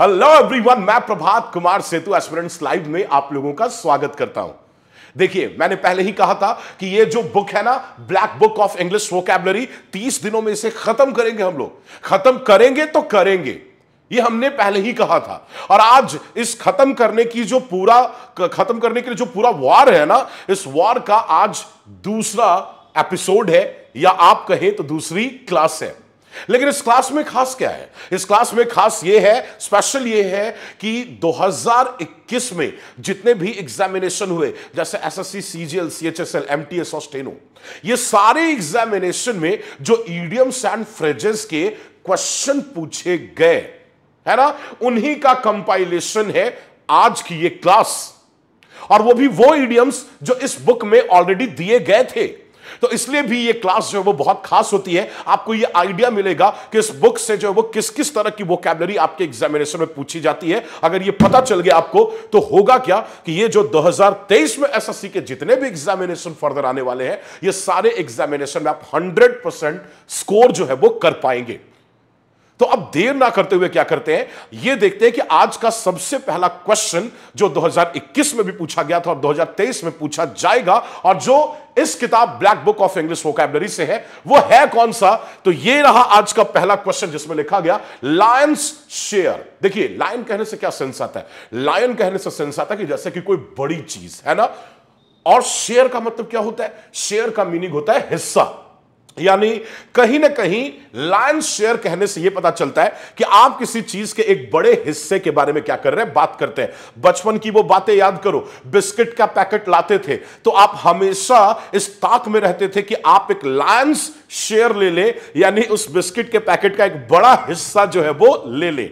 Hello everyone मैं Prabhat Kumar Setu aspirants live में आप लोगों का स्वागत करता हूं देखिए मैंने पहले ही कहा था कि ये जो बुक है ना black book of English vocabulary तीस दिनों में इसे खत्म करेंगे हम लोग खत्म करेंगे तो करेंगे ये हमने पहले ही कहा था और आज इस खत्म करने की जो पूरा खत्म करने के लिए जो पूरा वॉर है ना इस वॉर का आज दूसरा एपिसोड है या आप कहें तो दूसरी क्लास है लेकिन इस क्लास में खास क्या है इस क्लास में खास ये है स्पेशल ये है कि 2021 में जितने भी एग्जामिनेशन हुए जैसे एसएससी, सीजीएल, सीएचएसएल, एमटीएस और स्टेनो ये सारे एग्जामिनेशन में जो ईडियम्स एंड फ्रेजेस के क्वेश्चन पूछे गए है ना उन्हीं का कंपाइलेशन है आज की ये क्लास और वो भी वो ईडियम्स जो इस बुक में ऑलरेडी दिए गए थे तो इसलिए भी ये क्लास जो है वो बहुत खास होती है आपको ये आइडिया मिलेगा कि इस बुक से जो है वो किस किस तरह की वोकेबलरी आपके एग्जामिनेशन में पूछी जाती है अगर ये पता चल गया आपको तो होगा क्या कि ये जो 2023 में एसएससी के जितने भी एग्जामिनेशन फर्दर आने वाले हैं ये सारे एग्जामिनेशन में आप हंड्रेड स्कोर जो है वो कर पाएंगे तो अब देर ना करते हुए क्या करते हैं यह देखते हैं कि आज का सबसे पहला क्वेश्चन जो 2021 में भी पूछा गया था और 2023 में पूछा जाएगा और जो इस किताब black book of English vocabulary से है वो है कौन सा तो ये रहा आज का पहला क्वेश्चन जिसमें लिखा गया लायंस शेयर देखिए लायन कहने से क्या सेंस आता है लायन कहने से सेंस आता है कि जैसे कि कोई बड़ी चीज है ना और शेयर का मतलब क्या होता है शेयर का मीनिंग होता है हिस्सा यानी कहीं ना कहीं लाइन शेयर कहने से यह पता चलता है कि आप किसी चीज के एक बड़े हिस्से के बारे में क्या कर रहे हैं बात करते हैं बचपन की वो बातें याद करो बिस्किट का पैकेट लाते थे तो आप हमेशा इस ताक में रहते थे कि आप एक लायंस शेयर ले ले यानी उस बिस्किट के पैकेट का एक बड़ा हिस्सा जो है वो ले ले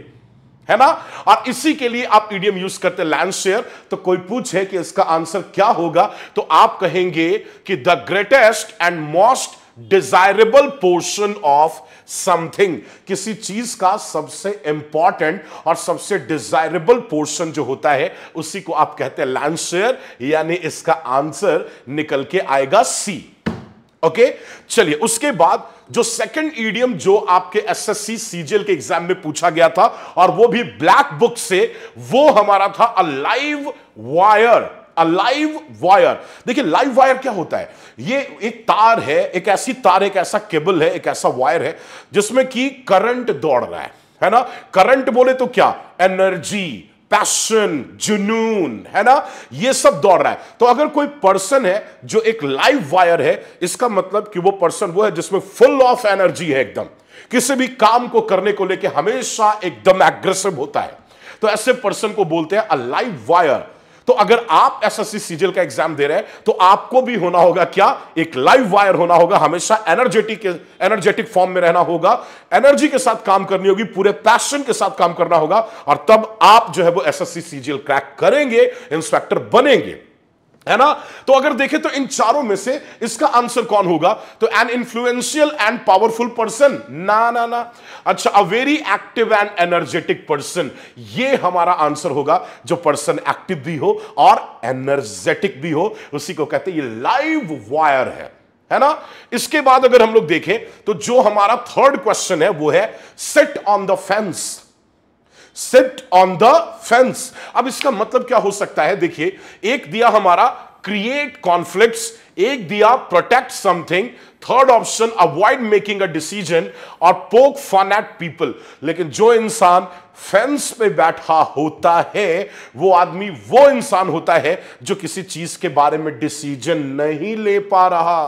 है ना और इसी के लिए आप ईडीएम यूज करते हैं लैंड शेयर तो कोई पूछे कि इसका आंसर क्या होगा तो आप कहेंगे कि the greatest and most desirable portion of something किसी चीज का सबसे इंपॉर्टेंट और सबसे डिजायरेबल पोर्शन जो होता है उसी को आप कहते हैं लैंडशेयर यानी इसका आंसर निकल के आएगा सी ओके चलिए उसके बाद जो सेकंड ईडियम जो आपके एसएससी सीजीएल के एग्जाम में पूछा गया था और वो भी ब्लैक बुक से वो हमारा था a live wire alive wire देखिए लाइव वायर क्या होता है ये एक तार है एक ऐसी तार एक ऐसा केबल है एक ऐसा वायर है जिसमें कि करंट दौड़ रहा है है ना करंट बोले तो क्या एनर्जी पैशन जुनून है ना ये सब दौड़ रहा है तो अगर कोई पर्सन है जो एक लाइव वायर है इसका मतलब कि वो पर्सन वो है जिसमें फुल ऑफ एनर्जी है एकदम किसी भी काम को करने को लेके हमेशा एकदम एग्रेसिव होता है तो ऐसे पर्सन को बोलते हैं अ लाइव वायर तो अगर आप एसएससी सीजीएल का एग्जाम दे रहे हैं तो आपको भी होना होगा क्या एक लाइव वायर होना होगा हमेशा एनर्जेटिक एनर्जेटिक फॉर्म में रहना होगा एनर्जी के साथ काम करनी होगी पूरे पैशन के साथ काम करना होगा और तब आप जो है वो एसएससी सीजीएल क्रैक करेंगे इंस्पेक्टर बनेंगे है ना तो अगर देखें तो इन चारों में से इसका आंसर कौन होगा तो an influential and powerful person ना ना ना अच्छा a very active and energetic person ये हमारा आंसर होगा जो पर्सन एक्टिव भी हो और एनर्जेटिक भी हो उसी को कहते हैं ये लाइव वायर है है ना इसके बाद अगर हम लोग देखें तो जो हमारा थर्ड क्वेश्चन है वो है set on the fence sit on the fence अब इसका मतलब क्या हो सकता है देखिए एक दिया हमारा क्रिएट कॉन्फ्लिक्ट एक दिया protect something third option avoid making a decision और पोक फन एट पीपल लेकिन जो इंसान फेंस पे बैठा होता है वो आदमी वो इंसान होता है जो किसी चीज के बारे में डिसीजन नहीं ले पा रहा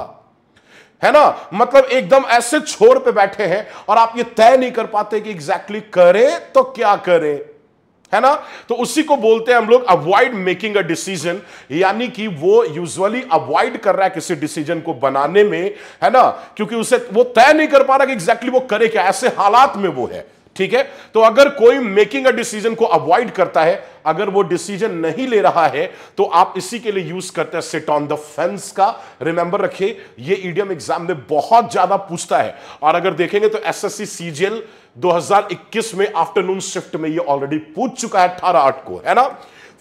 है ना मतलब एकदम ऐसे छोर पे बैठे हैं और आप ये तय नहीं कर पाते कि एग्जैक्टली exactly करें तो क्या करें है ना तो उसी को बोलते हैं हम लोग अवॉइड मेकिंग अ डिसीजन यानी कि वो यूजुअली अवॉइड कर रहा है किसी डिसीजन को बनाने में है ना क्योंकि उसे वो तय नहीं कर पा रहा कि एग्जैक्टली exactly वो करे क्या ऐसे हालात में वो है ठीक है तो अगर कोई मेकिंग अ डिसीजन को अवॉइड करता है अगर वो डिसीजन नहीं ले रहा है तो आप इसी के लिए यूज करते हैं सिट ऑन द फेंस का रिमेंबर रखिए ये ईडीएम एग्जाम में बहुत ज्यादा पूछता है और अगर देखेंगे तो एसएससी सीजीएल 2021 में आफ्टरनून शिफ्ट में ये ऑलरेडी पूछ चुका है अठारह आठ को है ना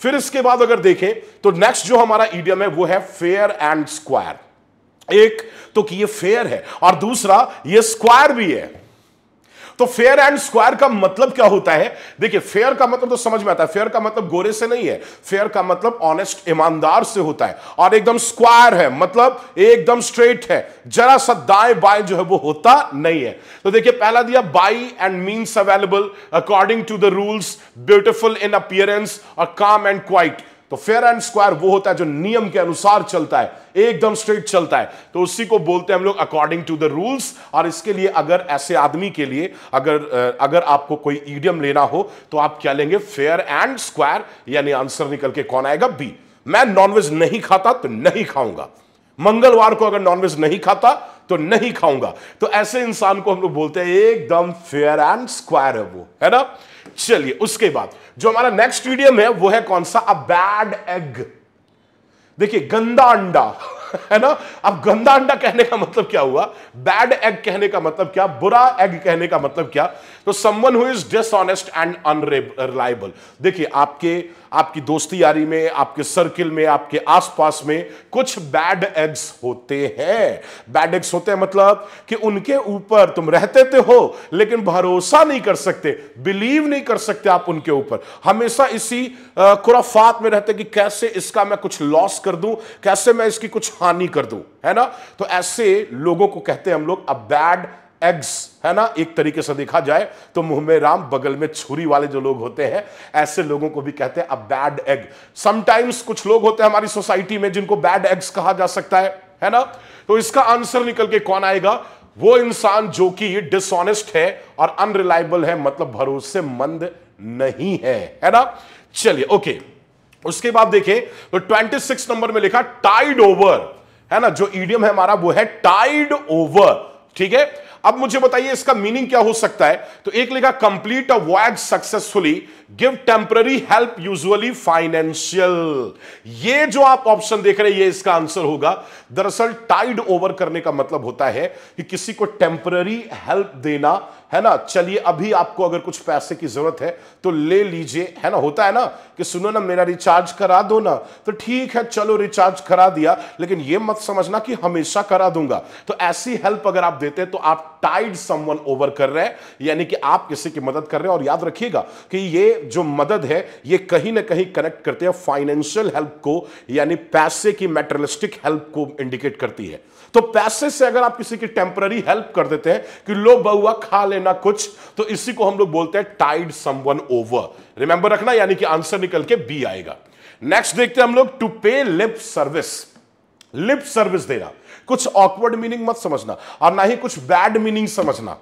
फिर इसके बाद अगर देखें तो नेक्स्ट जो हमारा ईडीएम है वो है फेयर एंड स्क्वायर एक तो कि ये फेयर है और दूसरा ये स्क्वायर भी है तो फेयर एंड स्क्वायर का मतलब क्या होता है देखिए फेयर का मतलब तो समझ में आता है फेयर का मतलब गोरे से नहीं है फेयर का मतलब ऑनेस्ट ईमानदार से होता है और एकदम स्क्वायर है मतलब एकदम स्ट्रेट है जरा सा दाएं बाएं जो है वो होता नहीं है तो देखिए पहला दिया by and means available according to the rules beautiful in appearance और काम एंड क्वाइट तो फेयर एंड स्क्वायर वो होता है जो नियम के अनुसार चलता है एकदम स्ट्रेट चलता है तो उसी को बोलते हैं हम लोग अकॉर्डिंग टू द रूल्स और इसके लिए अगर ऐसे आदमी के लिए अगर अगर आपको कोई ईडियम लेना हो तो आप क्या लेंगे फेयर एंड स्क्वायर यानी आंसर निकल के कौन आएगा बी मैं नॉनवेज नहीं खाता तो नहीं खाऊंगा मंगलवार को अगर नॉनवेज नहीं खाता तो नहीं खाऊंगा तो ऐसे इंसान को हम लोग बोलते हैं एकदम फेयर एंड स्क्वायर है वो है ना चलिए उसके बाद जो हमारा नेक्स्ट वीडियो है वो है कौन सा अ बैड एग देखिए गंदा अंडा है ना अब गंदा अंडा कहने का मतलब क्या हुआ बैड एग कहने का मतलब क्या बुरा एग कहने का मतलब क्या तो someone who is dishonest and unreliable देखिए आपके आपकी दोस्ती यारी में आपके सर्किल में आपके आसपास में कुछ बैड एग्स होते हैं बैड एग्स होते हैं मतलब कि उनके ऊपर तुम रहते थे तो हो लेकिन भरोसा नहीं कर सकते बिलीव नहीं कर सकते आप उनके ऊपर हमेशा इसी खुराफात में रहते कि कैसे इसका मैं कुछ लॉस कर दूं कैसे मैं इसकी कुछ हानि कर दूं है ना तो ऐसे लोगों को कहते हैं हम लोग अ बैड एग्स है ना एक तरीके से देखा जाए तो मुंह में राम बगल में छुरी वाले जो लोग होते हैं ऐसे लोगों को भी कहते हैं अ बैड एग समटाइम्स कुछ लोग होते हैं हमारी सोसाइटी में जिनको बैड एग्स कहा जा सकता है है ना तो इसका आंसर निकल के कौन आएगा वो इंसान जो कि डिसऑनेस्ट है और अनरिलायबल है मतलब भरोसेमंद नहीं है है ना चलिए ओके okay. उसके बाद देखें तो 26 नंबर में लिखा टाइड ओवर है ना जो ईडियम है हमारा वो है टाइड ओवर ठीक है अब मुझे बताइए इसका मीनिंग क्या हो सकता है तो एक लिखा complete a voyage successfully give temporary help usually financial ये जो आप ऑप्शन देख रहे हैं ये इसका आंसर होगा दरअसल टाइड ओवर करने का मतलब होता है कि किसी को टेम्पररी हेल्प देना है ना चलिए अभी आपको अगर कुछ पैसे की जरूरत है तो ले लीजिए है ना होता है ना कि सुनो ना मेरा रिचार्ज करा दो ना तो ठीक है चलो रिचार्ज करा दिया लेकिन ये मत समझना कि हमेशा करा दूंगा तो ऐसी हेल्प अगर आप देते हैं तो आप टाइड समवन ओवर कर रहे हैं यानी कि आप किसी की मदद कर रहे हैं और याद रखिएगा कि ये जो मदद है ये कहीं ना कहीं कनेक्ट करते हैं फाइनेंशियल हेल्प को यानी पैसे की मेटरलिस्टिक हेल्प को इंडिकेट करती है तो पैसे से अगर आप किसी की टेम्पररी हेल्प कर देते हैं कि लो बउआ खा लेना ना कुछ तो इसी को हम लोग बोलते हैं टाइड समवन ओवर रिमेंबर रखना यानी कि आंसर निकल के बी आएगा नेक्स्ट देखते हैं हम लोग टू पे लिप सर्विस लिप सर्विस देना कुछ ऑकवर्ड मीनिंग मत समझना और ना ही कुछ बैड मीनिंग समझना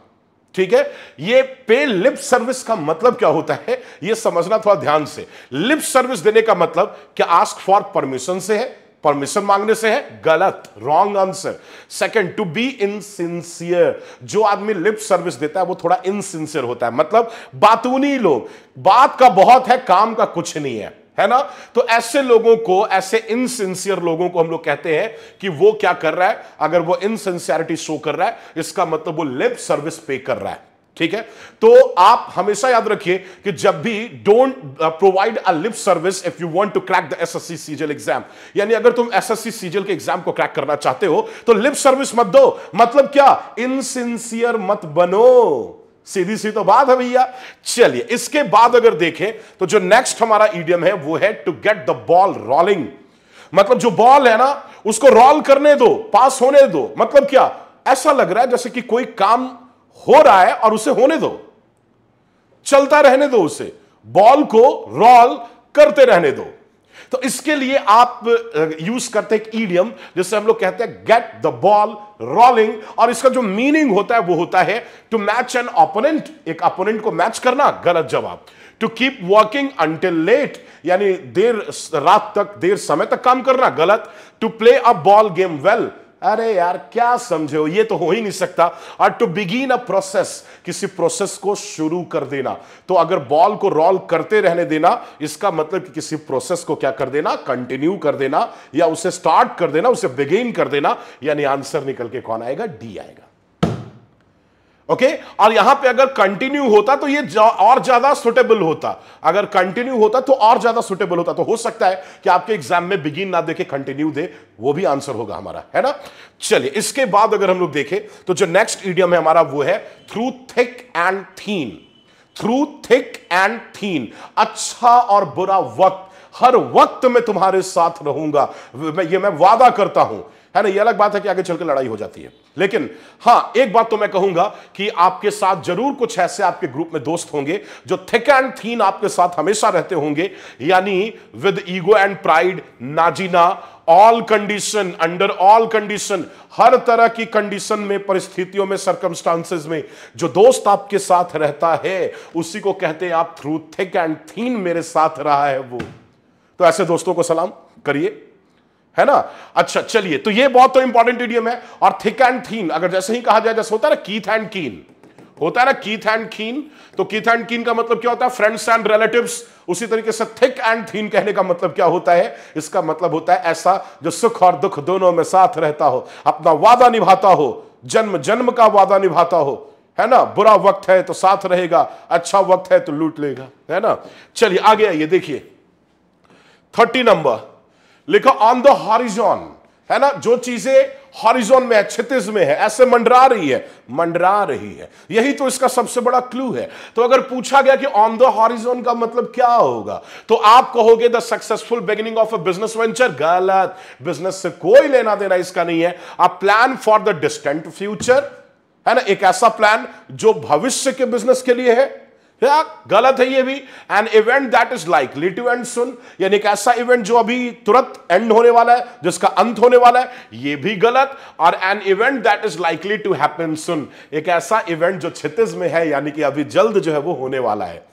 ठीक है ये पे लिप सर्विस का मतलब क्या होता है ये समझना थोड़ा ध्यान से लिप सर्विस देने का मतलब क्या आस्क फॉर परमिशन से है परमिशन मांगने से है गलत wrong answer second to be insincere जो आदमी लिप सर्विस देता है वो थोड़ा इनसिंसियर होता है मतलब बातूनी लोग बात का बहुत है काम का कुछ नहीं है है ना तो ऐसे लोगों को ऐसे इनसिंसियर लोगों को हम लोग कहते हैं कि वो क्या कर रहा है अगर वो इनसिंसियरिटी शो कर रहा है इसका मतलब वो लिप सर्विस पे कर रहा है ठीक है तो आप हमेशा याद रखिए कि जब भी don't provide a lip service if you want to crack the SSC CGL exam यानी अगर तुम एसएससी सीजल के एग्जाम को क्रैक करना चाहते हो तो लिप सर्विस मत दो मतलब क्या इनसिंसियर मत बनो सीधी सी तो बात है भैया चलिए इसके बाद अगर देखें तो जो नेक्स्ट हमारा ईडियम है वो है to get the ball rolling मतलब जो बॉल है ना उसको रोल करने दो पास होने दो मतलब क्या ऐसा लग रहा है जैसे कि कोई काम हो रहा है और उसे होने दो चलता रहने दो उसे बॉल को रोल करते रहने दो तो इसके लिए आप यूज करते हैं ईडियम जिससे हम लोग कहते हैं गेट द बॉल रोलिंग और इसका जो मीनिंग होता है वो होता है टू मैच एन ओपोनेंट एक अपोनेंट को मैच करना गलत जवाब to keep working until late यानी देर रात तक देर समय तक काम करना गलत to play a ball game well well, अरे यार क्या समझे हो ये तो हो ही नहीं सकता और टू बिगिन अ प्रोसेस किसी प्रोसेस को शुरू कर देना तो अगर बॉल को रोल करते रहने देना इसका मतलब कि किसी प्रोसेस को क्या कर देना कंटिन्यू कर देना या उसे स्टार्ट कर देना उसे बिगेन कर देना यानी आंसर निकल के कौन आएगा डी आएगा ओके okay? और यहां पे अगर कंटिन्यू होता तो ये जा, और ज्यादा सुटेबल होता अगर कंटिन्यू होता तो और ज्यादा सुटेबल होता तो हो सकता है कि आपके एग्जाम में बिगिन ना देखे कंटिन्यू दे वो भी आंसर होगा हमारा है ना चलिए इसके बाद अगर हम लोग देखें तो जो नेक्स्ट ईडियम है हमारा वो है through thick and thin through thick and thin अच्छा और बुरा वक्त हर वक्त में तुम्हारे साथ रहूंगा ये मैं वादा करता हूं है ना ये अलग बात है कि आगे चलकर लड़ाई हो जाती है लेकिन हाँ एक बात तो मैं कहूंगा कि आपके साथ जरूर कुछ ऐसे आपके ग्रुप में दोस्त होंगे जो थिक एंड थीन आपके साथ हमेशा रहते होंगे यानी विद ईगो एंड प्राइड नाजीना all condition under all condition हर तरह की कंडीशन में परिस्थितियों में सरकमस्टांसेस में जो दोस्त आपके साथ रहता है उसी को कहते हैं आप थ्रू थिक एंड थीन मेरे साथ रहा है वो तो ऐसे दोस्तों को सलाम करिए है ना अच्छा चलिए तो ये बहुत तो इंपॉर्टेंट इडियम है और थिक एंड थीन अगर जैसे ही कहा जाए जैसे होता है ना कीथ एंड कीन होता है ना कीथ एंड कीन तो कीथ एंड कीन का मतलब क्या होता है फ्रेंड्स एंड रिलेटिव्स उसी तरीके से थिक एंड थीन कहने का मतलब क्या होता है इसका मतलब होता है ऐसा जो सुख और दुख दोनों में साथ रहता हो अपना वादा निभाता हो जन्म जन्म का वादा निभाता हो है ना बुरा वक्त है तो साथ रहेगा अच्छा वक्त है तो लूट लेगा है ना चलिए आगे आइए देखिए थर्टी नंबर लिखा ऑन द हॉरिजॉन है ना जो चीजें हॉरिजॉन में है क्षितिज में है ऐसे मंडरा रही है मंडरा रही है यही तो इसका सबसे बड़ा क्लू है तो अगर पूछा गया कि ऑन द हॉरिजॉन का मतलब क्या होगा तो आप कहोगे the successful beginning of a business venture गलत बिजनेस से कोई लेना देना इसका नहीं है a plan for the distant future है ना एक ऐसा प्लान जो भविष्य के बिजनेस के लिए है या हाँ, गलत है ये भी an event that is likely to end soon यानी एक ऐसा इवेंट जो अभी तुरंत एंड होने वाला है जिसका अंत होने वाला है ये भी गलत और an event that is likely to happen soon एक ऐसा इवेंट जो छत्तीस में है यानी कि अभी जल्द जो है वो होने वाला है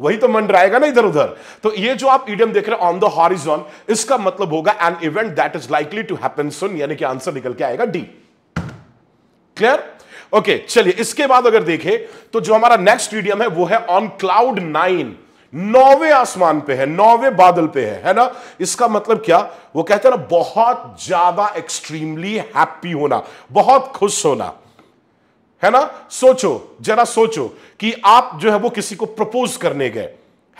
वही तो मंडराएगा ना इधर उधर तो ये जो आप इडियम देख रहे हैं ऑन द हॉरिजॉन इसका मतलब होगा an event that is likely to happen soon यानी कि आंसर निकल के आएगा डी क्लियर ओके चलिए इसके बाद अगर देखें तो जो हमारा नेक्स्ट मीडियम है वो है ऑन क्लाउड नाइन नौवे आसमान पे है नौवे बादल पे है है ना इसका मतलब क्या वो कहते हैं ना बहुत ज्यादा एक्सट्रीमली हैप्पी होना बहुत खुश होना है ना सोचो जरा सोचो कि आप जो है वो किसी को प्रपोज करने गए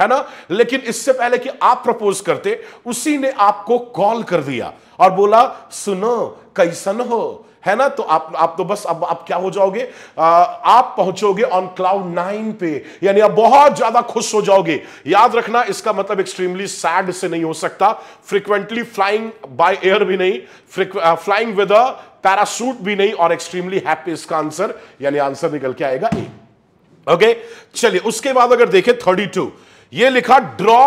है ना लेकिन इससे पहले कि आप प्रपोज करते उसी ने आपको कॉल कर दिया और बोला सुनो कैसन हो है ना तो आप आप तो बस अब आप क्या हो जाओगे आ, आप पहुंचोगे ऑन क्लाउड नाइन पे यानी आप बहुत ज्यादा खुश हो जाओगे याद रखना इसका मतलब एक्सट्रीमली सैड से नहीं हो सकता फ्रीक्वेंटली फ्लाइंग बाय एयर भी नहीं फ्लाइंग विद अ पैरासूट भी नहीं और एक्सट्रीमली हैप्पी इसका आंसर यानी आंसर निकल के आएगा ए ओके चलिए उसके बाद अगर देखें थर्टी टू ये लिखा draw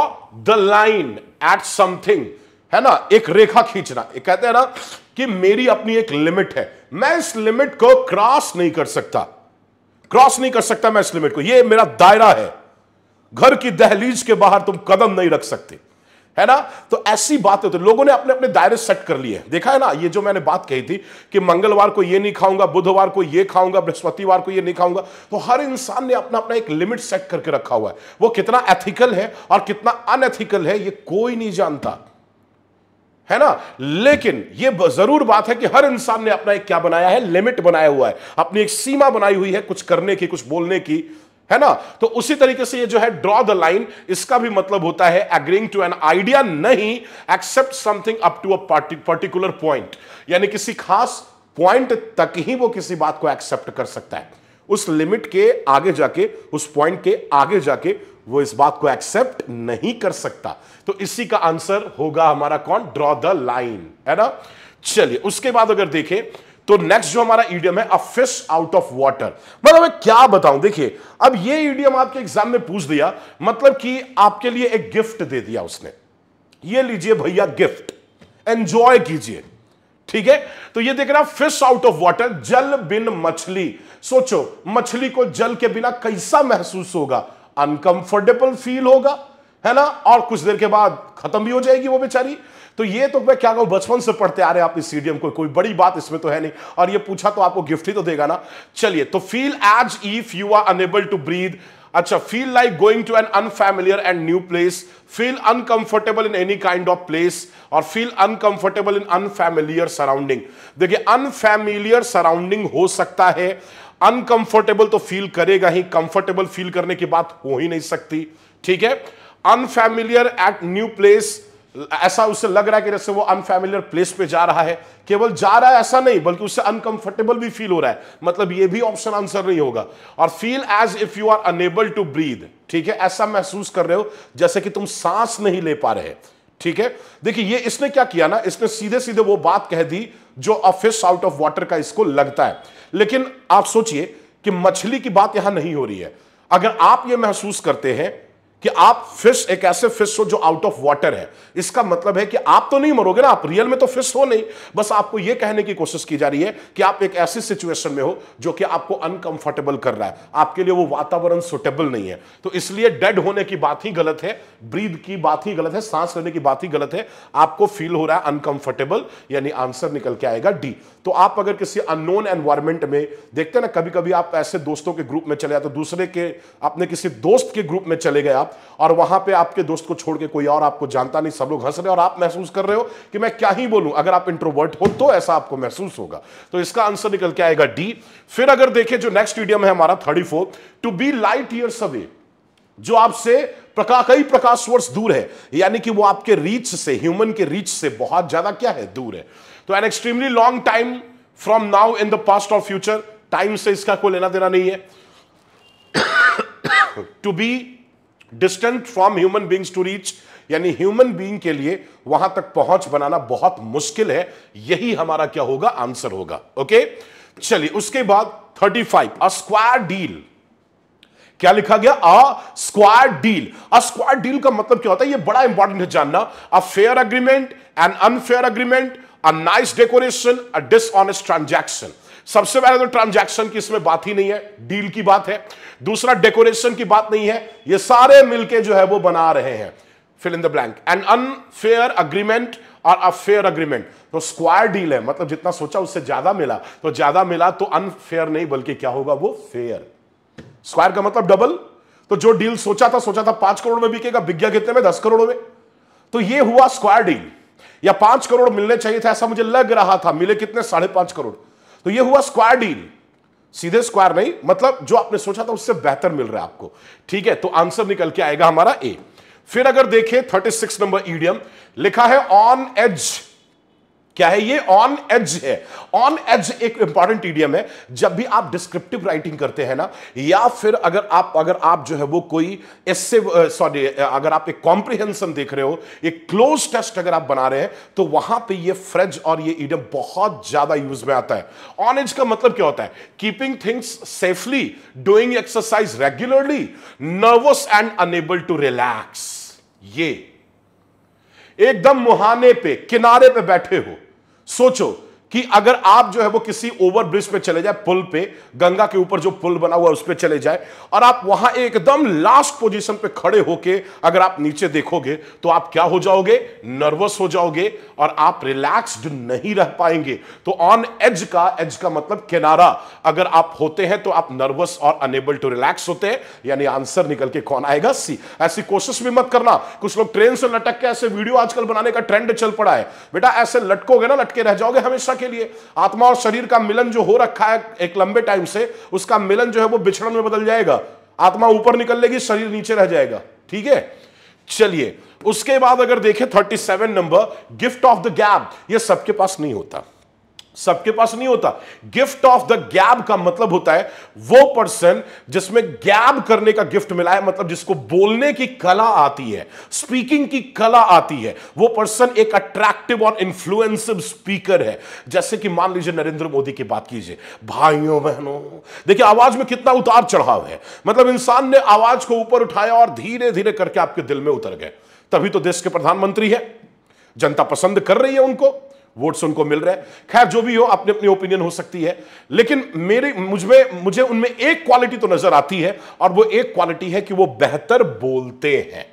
the line at something है ना एक रेखा खींचना एक कहते हैं ना कि मेरी अपनी एक लिमिट है मैं इस लिमिट को क्रॉस नहीं कर सकता क्रॉस नहीं कर सकता मैं इस लिमिट को ये मेरा दायरा है घर की दहलीज के बाहर तुम कदम नहीं रख सकते है ना तो ऐसी बातें होती तो लोगों ने अपने अपने दायरे सेट कर लिए देखा है ना ये जो मैंने बात कही थी कि मंगलवार को ये नहीं खाऊंगा बुधवार को ये खाऊंगा बृहस्पतिवार को ये नहीं खाऊंगा तो हर इंसान ने अपना अपना एक लिमिट सेट करके रखा हुआ है वो कितना एथिकल है और कितना अनएथिकल है ये कोई नहीं जानता है ना लेकिन ये जरूर बात है कि हर इंसान ने अपना एक क्या बनाया है लिमिट बनाया हुआ है अपनी एक सीमा बनाई हुई है कुछ करने की कुछ बोलने की है ना तो उसी तरीके से ये जो है ड्रॉ द लाइन इसका भी मतलब होता है एग्रींग टू एन आइडिया नहीं accept something up to a particular point यानी किसी खास पॉइंट तक ही वो किसी बात को एक्सेप्ट कर सकता है उस लिमिट के आगे जाके उस पॉइंट के आगे जाके वो इस बात को एक्सेप्ट नहीं कर सकता तो इसी का आंसर होगा हमारा कौन ड्रॉ द लाइन है ना चलिए उसके बाद अगर देखें तो नेक्स्ट जो हमारा ईडियम है a fish out of water मतलब मैं क्या बताऊं देखिए अब ये ईडियम आपके एग्जाम में पूछ दिया मतलब कि आपके लिए एक गिफ्ट दे दिया उसने ये लीजिए भैया गिफ्ट एंजॉय कीजिए ठीक है तो ये देख रहा फिश आउट ऑफ वाटर जल बिन मछली सोचो मछली को जल के बिना कैसा महसूस होगा अनकंफर्टेबल फील होगा है ना और कुछ देर के बाद खत्म भी हो जाएगी वो बेचारी तो ये तो मैं क्या कहूं बचपन से पढ़ते आ रहे हैं आप इस सीडीएम को कोई बड़ी बात इसमें तो है नहीं और ये पूछा तो आपको गिफ्ट ही तो देगा ना चलिए तो feel as if you are unable to breathe अच्छा feel like going to an unfamiliar and new place feel uncomfortable in any kind of place और feel uncomfortable in unfamiliar surrounding देखिए अनफेमिलियर सराउंडिंग हो सकता है uncomfortable तो feel करेगा ही comfortable feel करने की बात हो ही नहीं सकती ठीक है अनफेमिलियर एट न्यू प्लेस ऐसा उसे लग रहा है कि जैसे वो अनफेमिलियर प्लेस पे जा रहा है केवल जा रहा है ऐसा नहीं बल्कि उससे अनकंफर्टेबल भी फील हो रहा है मतलब ये भी ऑप्शन आंसर नहीं होगा और feel as if you are unable to breathe ठीक है ऐसा महसूस कर रहे हो जैसे कि तुम सांस नहीं ले पा रहे ठीक है देखिए ये इसने क्या किया ना इसने सीधे सीधे वो बात कह दी जो a fish out of water का इसको लगता है लेकिन आप सोचिए कि मछली की बात यहां नहीं हो रही है अगर आप यह महसूस करते हैं कि आप फिश एक ऐसे फिश हो जो आउट ऑफ वाटर है इसका मतलब है कि आप तो नहीं मरोगे ना आप रियल में तो फिश हो नहीं बस आपको यह कहने की कोशिश की जा रही है कि आप एक ऐसी सिचुएशन में हो जो कि आपको अनकंफर्टेबल कर रहा है आपके लिए वो वातावरण सुटेबल नहीं है तो इसलिए डेड होने की बात ही गलत है ब्रीद की बात ही गलत है सांस लेने की बात ही गलत है आपको फील हो रहा है अनकंफर्टेबल यानी आंसर निकल के आएगा डी तो आप अगर किसी अननोन एनवायरमेंट में देखते ना कभी कभी आप ऐसे दोस्तों के ग्रुप में चले जाते दूसरे के अपने किसी दोस्त के ग्रुप में चले गए आप और वहां पे आपके दोस्त को छोड़ के कोई और आपको जानता नहीं सब लोग हंस रहे और आप महसूस कर रहे हो कि मैं क्या ही बोलूं अगर आप इंट्रोवर्ट हो तो ऐसा आपको महसूस होगा तो इसका आंसर निकल के आएगा डी फिर अगर देखें जो नेक्स्ट मीडियम है हमारा thirty two be light years away जो आपसे प्रकाश कई प्रकाश वर्ष दूर है यानी कि वो आपके रीच से ह्यूमन के रीच से बहुत ज्यादा क्या है दूर है तो an extremely long time from now in the past और फ्यूचर टाइम से इसका कोई लेना देना नहीं है to be distant from human beings to reach यानी ह्यूमन बींग के लिए वहां तक पहुंच बनाना बहुत मुश्किल है यही हमारा क्या होगा आंसर होगा ओके चलिए उसके बाद 35 अ स्क्वायर डील क्या लिखा गया a square deal a square deal का मतलब क्या होता है ये बड़ा इंपॉर्टेंट है जानना a fair agreement an unfair agreement a nice decoration a dishonest transaction सबसे पहले तो ट्रांजैक्शन की इसमें बात ही नहीं है डील की बात है दूसरा डेकोरेशन की बात नहीं है ये सारे मिलके जो है वो बना रहे हैं fill in the blank an unfair agreement और अफेयर अग्रीमेंट तो स्क्वायर डील है मतलब जितना सोचा उससे ज्यादा मिला तो ज्यादा मिला तो अनफेयर नहीं बल्कि क्या होगा वो फेयर स्क्वायर का मतलब डबल तो जो डील सोचा था सोचा था पांच करोड़ में बिकेगा बिग्ञा कितने में दस करोड़ में तो ये हुआ स्क्वायर डील या पांच करोड़ मिलने चाहिए था ऐसा मुझे लग रहा था मिले कितने साढ़े पांच करोड़ तो ये हुआ स्क्वायर डील सीधे स्क्वायर नहीं मतलब जो आपने सोचा था उससे बेहतर मिल रहा है आपको ठीक है तो आंसर निकल के आएगा हमारा ए फिर अगर देखें 36 नंबर ईडियम लिखा है ऑन एज क्या है ये ऑन एज है ऑन एज एक इंपॉर्टेंट ईडियम है जब भी आप डिस्क्रिप्टिव राइटिंग करते हैं ना या फिर अगर आप अगर आप जो है वो कोई इससे सॉरी अगर आप एक कॉम्प्रिहेंसन देख रहे हो एक क्लोज टेस्ट अगर आप बना रहे हैं तो वहां पे ये फ्रेज और ये इडियम बहुत ज्यादा यूज में आता है ऑन एज का मतलब क्या होता है keeping things safely doing exercise regularly nervous and unable to relax ये एकदम मुहाने पे किनारे पे बैठे हो सोचो कि अगर आप जो है वो किसी ओवर ब्रिज पे चले जाए पुल पे गंगा के ऊपर जो पुल बना हुआ है उस पर चले जाए और आप वहां एकदम लास्ट पोजीशन पे खड़े होके अगर आप नीचे देखोगे तो आप क्या हो जाओगे नर्वस हो जाओगे और आप रिलैक्स्ड नहीं रह पाएंगे तो ऑन एज का एज का मतलब किनारा अगर आप होते हैं तो आप नर्वस और अनेबल टू रिलैक्स होते हैं यानी आंसर निकल के कौन आएगा सी ऐसी कोशिश भी मत करना कुछ लोग ट्रेन से लटक के ऐसे वीडियो आजकल बनाने का ट्रेंड चल पड़ा है बेटा ऐसे लटकोगे ना लटके रह जाओगे हमेशा के लिए आत्मा और शरीर का मिलन जो हो रखा है एक लंबे टाइम से उसका मिलन जो है वो बिछड़न में बदल जाएगा आत्मा ऊपर निकल लेगी शरीर नीचे रह जाएगा ठीक है चलिए उसके बाद अगर देखें 37 नंबर गिफ्ट ऑफ द गैप ये सबके पास नहीं होता सबके पास नहीं होता गिफ्ट ऑफ द गैब का मतलब होता है वो पर्सन जिसमें गैब करने का गिफ्ट मिला है मतलब जिसको बोलने की कला आती है स्पीकिंग की कला आती है वो पर्सन एक अट्रैक्टिव और इंफ्लुएंसिव स्पीकर है जैसे कि मान लीजिए नरेंद्र मोदी की बात कीजिए भाइयों बहनों देखिए आवाज में कितना उतार चढ़ाव है मतलब इंसान ने आवाज को ऊपर उठाया और धीरे धीरे करके आपके दिल में उतर गए तभी तो देश के प्रधानमंत्री है जनता पसंद कर रही है उनको वोट्स उनको मिल रहे हैं खैर जो भी हो अपनी अपनी ओपिनियन हो सकती है लेकिन मेरे में मुझे उनमें एक क्वालिटी तो नजर आती है और वो एक क्वालिटी है कि वो बेहतर बोलते हैं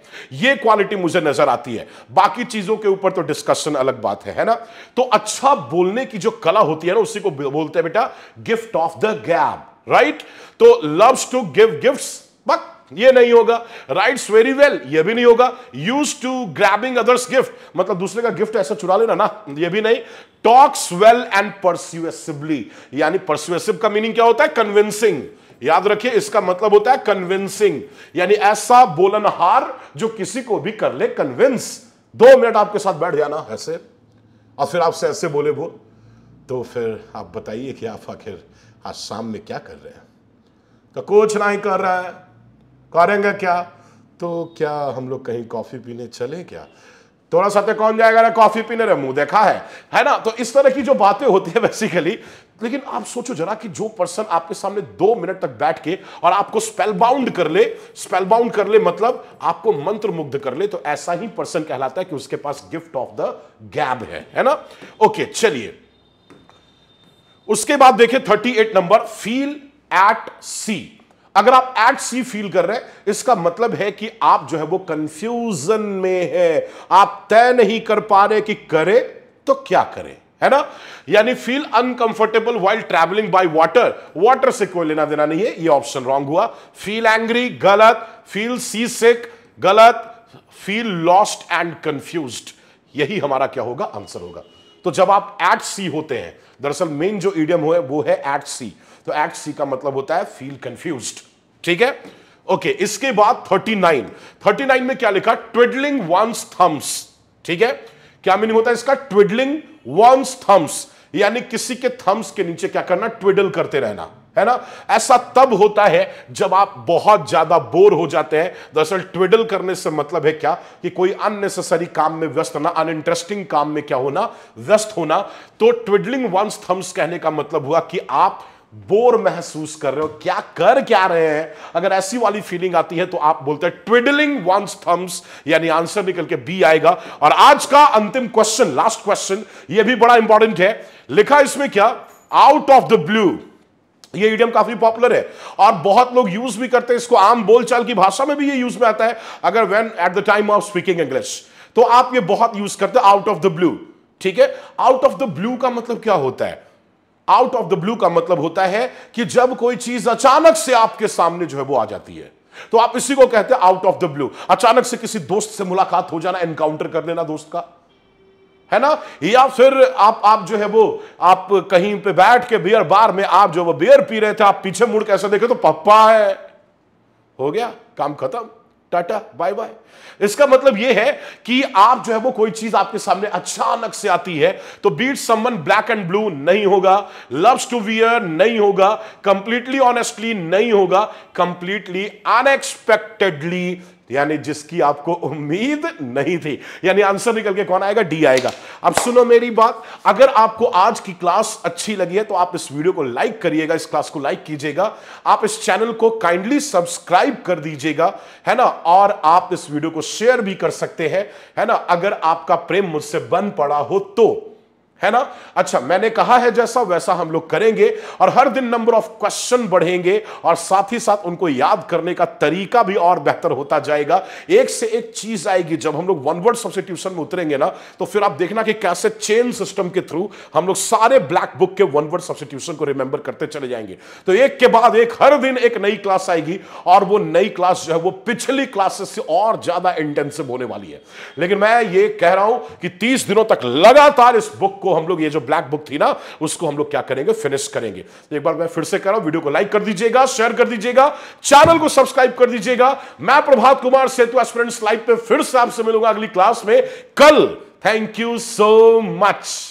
ये क्वालिटी मुझे नजर आती है बाकी चीजों के ऊपर तो डिस्कशन अलग बात है है ना तो अच्छा बोलने की जो कला होती है ना उसी को बोलते हैं बेटा gift of the gab right तो लव्स टू गिव गिफ्ट ये नहीं होगा राइट्स वेरी वेल ये भी नहीं होगा use to grabbing others gift मतलब दूसरे का गिफ्ट ऐसा चुरा लेना ना ये भी नहीं टॉक्स वेल एंड परस्यूसिवली यानी परस्यूसिव का मीनिंग क्या होता है कन्विंसिंग याद रखिए इसका मतलब होता है कन्विंसिंग यानी ऐसा बोलनहार जो किसी को भी कर ले कन्विंस दो मिनट आपके साथ बैठ जाना ऐसे और फिर आपसे ऐसे बोले बोल तो फिर आप बताइए कि आप आखिर आज शाम में क्या कर रहे हैं तो कुछ नहीं कर रहा है करेंगे क्या तो क्या हम लोग कहीं कॉफ़ी पीने चले क्या थोड़ा सा तो कौन जाएगा ना कॉफ़ी पीने रहे मुंह देखा है है ना तो इस तरह की जो बातें होती है बेसिकली लेकिन आप सोचो जरा कि जो पर्सन आपके सामने दो मिनट तक बैठ के और आपको स्पेल बाउंड कर ले स्पेल बाउंड कर ले मतलब आपको मंत्र मुग्ध कर ले तो ऐसा ही पर्सन कहलाता है कि उसके पास गिफ्ट ऑफ द गैब है है ना ओके चलिए उसके बाद देखिए 38 नंबर फील एट सी अगर आप एट सी फील कर रहे हैं इसका मतलब है कि आप जो है वो कंफ्यूजन में है आप तय नहीं कर पा रहे कि करें तो क्या करें है ना यानी feel uncomfortable while travelling by water water से कोई लेना देना नहीं है ये ऑप्शन रॉन्ग हुआ फील एंग्री गलत फील सी सिक गलत फील लॉस्ट एंड कंफ्यूज यही हमारा क्या होगा आंसर होगा तो जब आप एट सी होते हैं दरअसल मेन जो ईडियम हो है वो है एट सी तो एक्ट सी का मतलब होता है फील कंफ्यूज ठीक है ओके okay, इसके बाद 39 39 में क्या लिखा ट्विडलिंग वंस थम्स ठीक है क्या मीनिंग होता है इसका ट्विडलिंग वंस थम्स यानी किसी के थम्स के नीचे क्या करना ट्विडल करते रहना है ना ऐसा तब होता है जब आप बहुत ज्यादा बोर हो जाते हैं दरअसल ट्विडल करने से मतलब है क्या कि कोई अननेसेसरी काम में व्यस्त होना अनइंटरेस्टिंग काम में क्या होना व्यस्त होना तो ट्विडलिंग वंस थम्स कहने का मतलब हुआ कि आप बोर महसूस कर रहे हो क्या कर क्या रहे हैं अगर ऐसी वाली फीलिंग आती है तो आप बोलते हैं ट्विडलिंग वंस थम्स यानी आंसर निकल के बी आएगा और आज का अंतिम क्वेश्चन लास्ट क्वेश्चन ये भी बड़ा इंपॉर्टेंट है लिखा इसमें क्या आउट ऑफ द ब्लू ये ईडियम काफी पॉपुलर है और बहुत लोग यूज भी करते हैं इसको आम बोलचाल की भाषा में भी ये यूज में आता है अगर when at the time of speaking English तो आप ये बहुत यूज करते हैं आउट ऑफ द ब्लू ठीक है आउट ऑफ द ब्लू का मतलब क्या होता है आउट ऑफ द ब्लू का मतलब होता है कि जब कोई चीज अचानक से आपके सामने जो है वो आ जाती है तो आप इसी को कहते हैं आउट ऑफ द ब्लू अचानक से किसी दोस्त से मुलाकात हो जाना एनकाउंटर कर लेना दोस्त का है ना या फिर आप आप जो है वो आप कहीं पे बैठ के बियर बार में आप जो वो बियर पी रहे थे आप पीछे मुड़ के ऐसा देखे तो पप्पा है हो गया काम खत्म टाटा बाय बाय इसका मतलब यह है कि आप जो है वो कोई चीज आपके सामने अचानक से आती है तो beat someone black and blue नहीं होगा लव्स टू वियर नहीं होगा कंप्लीटली ऑनेस्टली नहीं होगा कंप्लीटली अनएक्सपेक्टेडली यानी जिसकी आपको उम्मीद नहीं थी यानी आंसर निकल के कौन आएगा डी आएगा अब सुनो मेरी बात अगर आपको आज की क्लास अच्छी लगी है तो आप इस वीडियो को लाइक करिएगा इस क्लास को लाइक कीजिएगा आप इस चैनल को काइंडली सब्सक्राइब कर दीजिएगा है ना और आप इस वीडियो को शेयर भी कर सकते हैं है ना अगर आपका प्रेम मुझसे बन पड़ा हो तो है ना अच्छा मैंने कहा है जैसा वैसा हम लोग करेंगे और हर दिन नंबर ऑफ क्वेश्चन बढ़ेंगे और साथ ही साथ उनको याद करने का तरीका भी और बेहतर होता जाएगा एक से एक चीज आएगी जब हम लोग वन वर्ड ट्यूशन में उतरेंगे ना तो फिर आप देखना कि कैसे चेन सिस्टम के थ्रू हम लोग सारे ब्लैक बुक के वन वर्ड सबसे ट्यूशन को रिमेंबर करते चले जाएंगे तो एक के बाद एक हर दिन एक नई क्लास आएगी और वो नई क्लास जो है वो पिछली क्लासेस से और ज्यादा इंटेंसिव होने वाली है लेकिन मैं ये कह रहा हूं कि तीस दिनों तक लगातार इस बुक को को हम लोग ये जो ब्लैक बुक थी ना उसको हम लोग क्या करेंगे फिनिश करेंगे तो एक बार मैं फिर से कह रहा हूं वीडियो को लाइक कर दीजिएगा शेयर कर दीजिएगा चैनल को सब्सक्राइब कर दीजिएगा मैं प्रभात कुमार सेतु एस्पिरेंट्स लाइव पे फिर से आपसे मिलूंगा अगली क्लास में कल थैंक यू सो मच